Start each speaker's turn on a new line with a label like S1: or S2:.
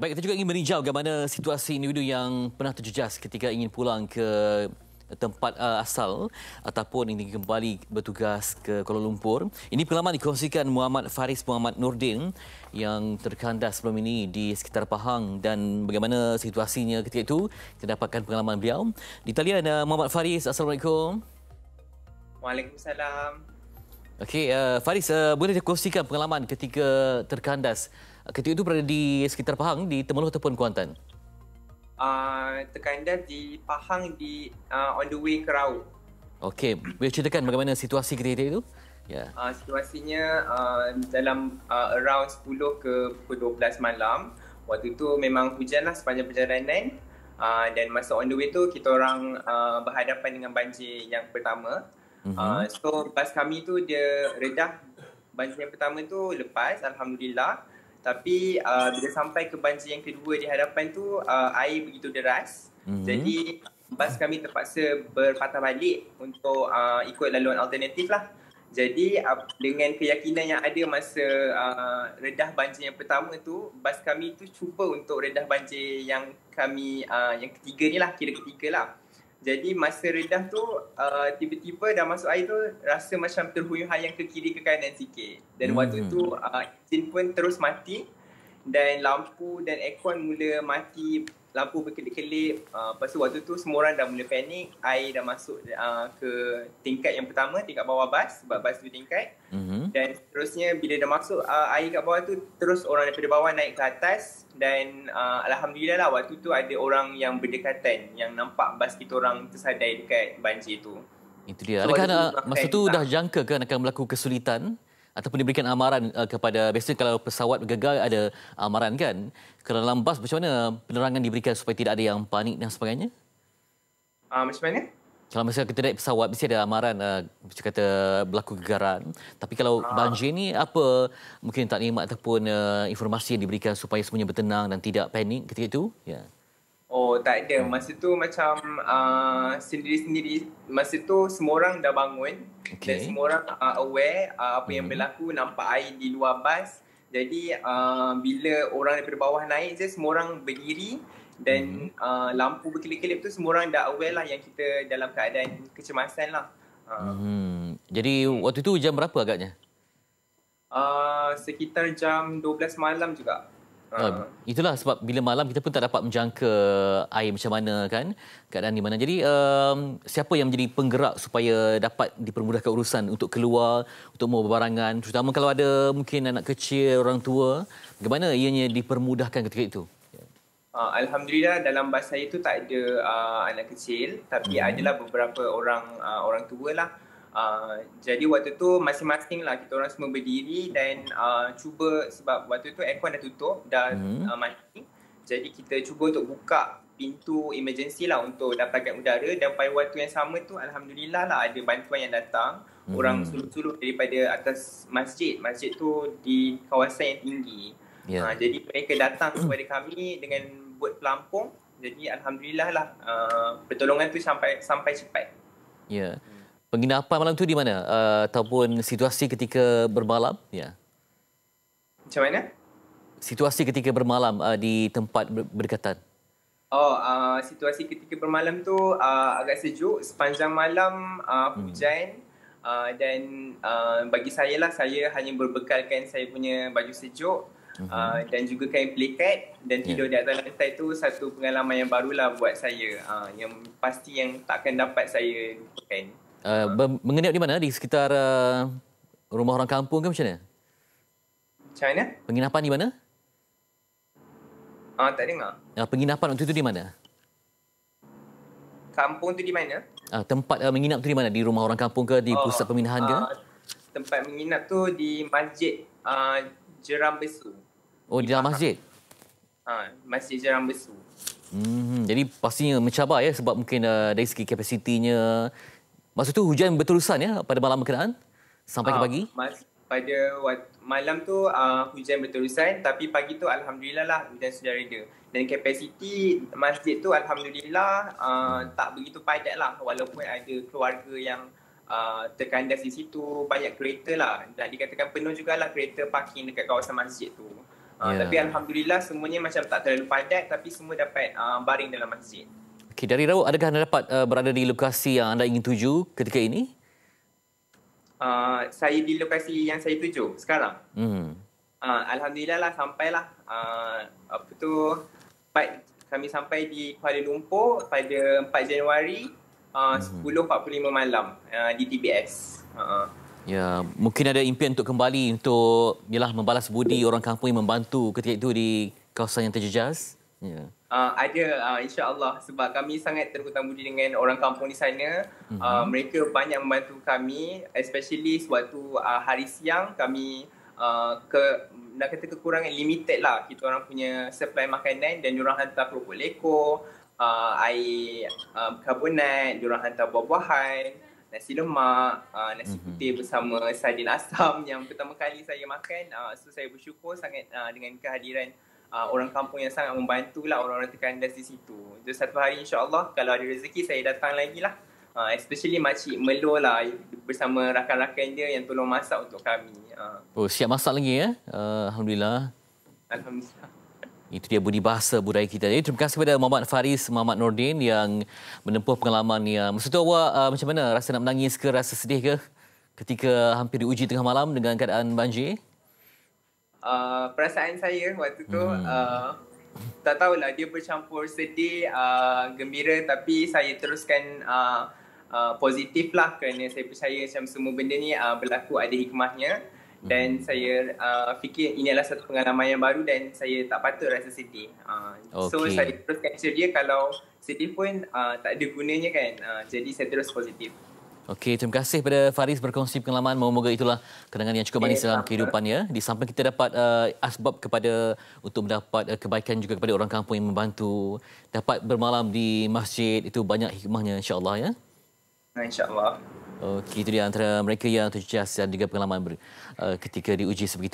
S1: Baik, kita juga ingin meninjau bagaimana situasi individu yang pernah terjejas ketika ingin pulang ke tempat uh, asal ataupun ingin kembali bertugas ke Kuala Lumpur. Ini pengalaman dikongsikan Muhammad Faris Muhammad Nordin yang terkandas sebelum ini di sekitar Pahang dan bagaimana situasinya ketika itu. Kita dapatkan pengalaman beliau. Di talian uh, Muhammad Faris, Assalamualaikum.
S2: Waalaikumsalam.
S1: Okey, uh, Faris, uh, boleh dikongsikan pengalaman ketika terkandas ketika itu berada di sekitar Pahang di Temeloh ataupun Kuantan?
S2: Uh, ah, terkandas di Pahang di uh, on the way ke Rau.
S1: Okey, boleh ceritakan bagaimana situasi ketika itu? Yeah. Ya.
S2: Uh, situasinya uh, dalam uh, around 10 ke 12 malam. Waktu itu memang hujan lah sepanjang perjalanan. Uh, dan masa on the way tu kita orang uh, berhadapan dengan banjir yang pertama. Uh, so bas kami tu dia redah banjir yang pertama tu lepas Alhamdulillah. Tapi uh, bila sampai ke banjir yang kedua di hadapan tu uh, air begitu deras. Mm-hmm. Jadi bas kami terpaksa berpatah balik untuk uh, ikut laluan alternatif lah. Jadi uh, dengan keyakinan yang ada masa uh, redah banjir yang pertama tu, bas kami tu cuba untuk redah banjir yang kami uh, yang ketiga ni lah, kira ketiga lah. Jadi masa redah tu uh, tiba-tiba dah masuk air tu rasa macam terhuyung yang ke kiri ke kanan sikit. Dan hmm. waktu hmm tu uh, engine pun terus mati dan lampu dan aircon mula mati lampu berkelip-kelip. Uh, lepas tu waktu tu semua orang dah mula panik. I dah masuk uh, ke tingkat yang pertama, tingkat bawah bas. Sebab bas tu tingkat. Mm-hmm. Dan seterusnya bila dah masuk uh, air kat bawah tu, terus orang daripada bawah naik ke atas. Dan uh, Alhamdulillah lah waktu tu ada orang yang berdekatan. Yang nampak bas kita orang tersadai dekat banjir tu.
S1: Itu dia. So, Adakah masa tu dah jangka kan akan berlaku kesulitan? ataupun diberikan amaran uh, kepada biasanya kalau pesawat gagal ada amaran kan kerana dalam bas macam mana penerangan diberikan supaya tidak ada yang panik dan sebagainya uh, macam mana kalau misalnya kita naik pesawat mesti ada amaran uh, macam kata berlaku gegaran tapi kalau uh. banjir ni apa mungkin tak taklimat ataupun uh, informasi yang diberikan supaya semuanya bertenang dan tidak panik ketika itu ya yeah.
S2: Oh tak ada. Hmm. Masa tu macam uh, sendiri-sendiri. Masa tu semua orang dah bangun. Okay. Dan semua orang uh, aware uh, apa mm-hmm. yang hmm. berlaku. Nampak air di luar bas. Jadi uh, bila orang daripada bawah naik je semua orang berdiri. Dan mm-hmm. uh, lampu berkelip-kelip tu semua orang dah aware lah yang kita dalam keadaan kecemasan lah.
S1: Uh. Mm-hmm. Jadi waktu tu jam berapa agaknya?
S2: Uh, sekitar jam 12 malam juga. Uh,
S1: itulah sebab bila malam kita pun tak dapat menjangka air macam mana kan keadaan di mana. Jadi um, siapa yang menjadi penggerak supaya dapat dipermudahkan urusan untuk keluar, untuk membawa barangan terutama kalau ada mungkin anak kecil, orang tua, bagaimana ianya dipermudahkan ketika itu?
S2: Uh, Alhamdulillah dalam bahasa itu tak ada uh, anak kecil tapi hmm. adalah beberapa orang uh, orang tua lah. Uh, jadi waktu tu masing-masing lah kita orang semua berdiri dan uh, cuba sebab waktu tu aircon dah tutup dan hmm uh, mati. Jadi kita cuba untuk buka pintu emergency lah untuk dapatkan udara dan pada waktu yang sama tu alhamdulillah lah ada bantuan yang datang. hmm Orang suluh-suluh daripada atas masjid. Masjid tu di kawasan yang tinggi. Yeah. Ya. Uh, jadi mereka datang kepada kami dengan buat pelampung. Jadi alhamdulillah lah uh, pertolongan tu sampai sampai cepat.
S1: Ya. Yeah. Hmm penginapan malam tu di mana uh, ataupun situasi ketika bermalam ya macam mana situasi ketika bermalam uh, di tempat berdekatan
S2: oh uh, situasi ketika bermalam tu uh, agak sejuk sepanjang malam uh, hujan hmm. Uh, dan uh, bagi saya lah saya hanya berbekalkan saya punya baju sejuk uh, dan juga kain pelikat dan tidur yeah. di atas lantai tu satu pengalaman yang barulah buat saya uh, yang pasti yang takkan dapat saya lupakan.
S1: Uh, eh, menginap di mana? Di sekitar uh, rumah orang kampung ke macam mana? Macam Penginapan di mana?
S2: Ah, tak dengar.
S1: Uh, penginapan waktu itu di mana?
S2: Kampung tu di mana?
S1: Uh, tempat uh, menginap tu di mana? Di rumah orang kampung ke? Di uh, pusat oh, pemindahan ke? Ah,
S2: tempat menginap tu di masjid uh, Jeram Besu.
S1: Oh, di dalam masjid?
S2: Ah, uh, masjid Jeram Besu.
S1: Hmm, jadi pastinya mencabar ya sebab mungkin uh, dari segi kapasitinya, Masa tu hujan berterusan ya pada malam berkenaan sampai ke ah, pagi? Uh,
S2: mas, pada malam tu uh, hujan berterusan tapi pagi tu alhamdulillah lah hujan sudah reda. Dan kapasiti masjid tu alhamdulillah uh, tak begitu padat lah walaupun ada keluarga yang uh, terkandas di situ banyak kereta lah. Dan dikatakan penuh juga lah kereta parking dekat kawasan masjid tu. Uh, yeah. Tapi alhamdulillah semuanya macam tak terlalu padat tapi semua dapat uh, baring dalam masjid.
S1: Okay, dari Rauh, adakah anda dapat uh, berada di lokasi yang anda ingin tuju ketika ini?
S2: Uh, saya di lokasi yang saya tuju sekarang. Hmm. Uh, Alhamdulillah lah, sampailah. Uh, apa tu, kami sampai di Kuala Lumpur pada 4 Januari uh, hmm. 10.45 malam uh, di TBS. Uh. Uh-uh.
S1: Ya, mungkin ada impian untuk kembali untuk yalah, membalas budi orang kampung yang membantu ketika itu di kawasan yang terjejas? Uh,
S2: Yeah. Ya. Uh, ada uh, insyaAllah sebab kami sangat terhutang budi dengan orang kampung di sana. Mm-hmm. Uh, mereka banyak membantu kami especially sewaktu uh, hari siang kami uh, ke nak kata kekurangan limited lah kita orang punya supply makanan dan diorang hantar kerupuk leko, uh, air um, karbonat, diorang hantar buah-buahan, nasi lemak, uh, nasi mm-hmm. putih bersama sardin asam yang pertama kali saya makan. Uh, so saya bersyukur sangat uh, dengan kehadiran uh, orang kampung yang sangat membantu lah orang-orang terkandas di situ. Jadi satu hari insya Allah kalau ada rezeki saya datang lagi lah. Uh, especially makcik Melo lah bersama rakan-rakan dia yang tolong masak untuk kami.
S1: Uh. Oh siap masak lagi ya? Uh, Alhamdulillah. Alhamdulillah. Itu dia budi bahasa budaya kita. Jadi, terima kasih kepada Muhammad Faris, Muhammad Nordin yang menempuh pengalaman yang... Maksud awak uh, macam mana? Rasa nak menangis ke? Rasa sedih ke? Ketika hampir diuji tengah malam dengan keadaan banjir?
S2: Uh, perasaan saya waktu tu hmm. uh, tak tahulah dia bercampur sedih uh, gembira tapi saya teruskan uh, uh, positif lah kerana saya percaya macam semua benda ni uh, berlaku ada hikmahnya dan hmm. saya uh, fikir ini adalah satu pengalaman yang baru dan saya tak patut rasa sedih. Uh, okay. So saya teruskan ceria kalau sedih pun uh, tak ada gunanya kan. Uh, jadi saya terus positif.
S1: Okey, terima kasih kepada Faris berkongsi pengalaman. Moga-moga itulah kenangan yang cukup manis ya, dalam kehidupannya. Di samping kita dapat uh, asbab kepada untuk mendapat uh, kebaikan juga kepada orang kampung yang membantu. Dapat bermalam di masjid, itu banyak hikmahnya insyaAllah ya. ya InsyaAllah. Okey, itu di antara mereka yang terjejas dan juga pengalaman ber, uh, ketika diuji sebegitu.